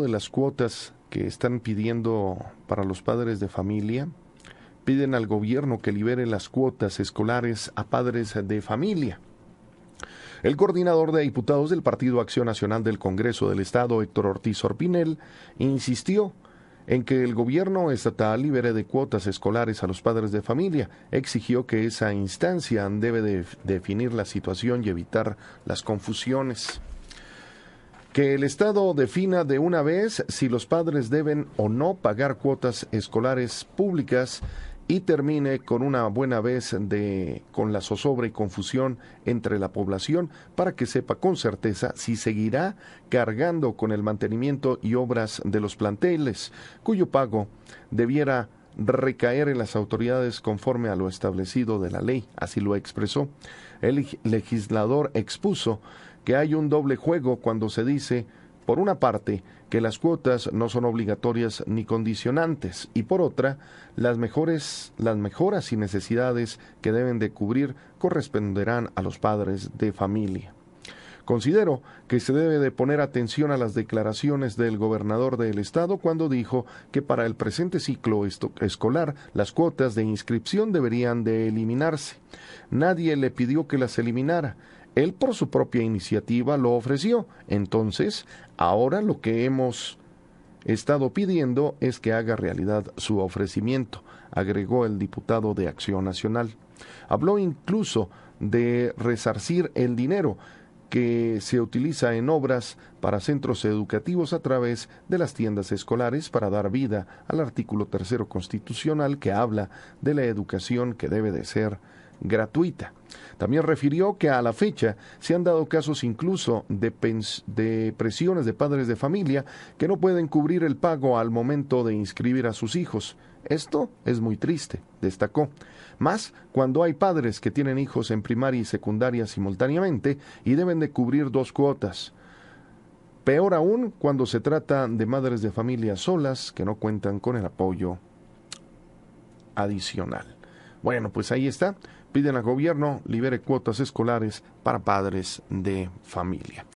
de las cuotas que están pidiendo para los padres de familia, piden al gobierno que libere las cuotas escolares a padres de familia. El coordinador de diputados del Partido Acción Nacional del Congreso del Estado, Héctor Ortiz Orpinel, insistió en que el gobierno estatal libere de cuotas escolares a los padres de familia. Exigió que esa instancia debe definir la situación y evitar las confusiones que el Estado defina de una vez si los padres deben o no pagar cuotas escolares públicas y termine con una buena vez de con la zozobra y confusión entre la población para que sepa con certeza si seguirá cargando con el mantenimiento y obras de los planteles cuyo pago debiera recaer en las autoridades conforme a lo establecido de la ley, así lo expresó. El legislador expuso que hay un doble juego cuando se dice, por una parte, que las cuotas no son obligatorias ni condicionantes y por otra, las mejores las mejoras y necesidades que deben de cubrir corresponderán a los padres de familia. Considero que se debe de poner atención a las declaraciones del gobernador del estado cuando dijo que para el presente ciclo escolar las cuotas de inscripción deberían de eliminarse. Nadie le pidió que las eliminara. Él por su propia iniciativa lo ofreció. Entonces, ahora lo que hemos estado pidiendo es que haga realidad su ofrecimiento, agregó el diputado de Acción Nacional. Habló incluso de resarcir el dinero que se utiliza en obras para centros educativos a través de las tiendas escolares para dar vida al artículo tercero constitucional que habla de la educación que debe de ser gratuita. También refirió que a la fecha se han dado casos incluso de, de, presiones de padres de familia que no pueden cubrir el pago al momento de inscribir a sus hijos. Esto es muy triste, destacó. Más cuando hay padres que tienen hijos en primaria y secundaria simultáneamente y deben de cubrir dos cuotas. Peor aún cuando se trata de madres de familia solas que no cuentan con el apoyo adicional. Bueno, pues ahí está piden al gobierno libere cuotas escolares para padres de familia.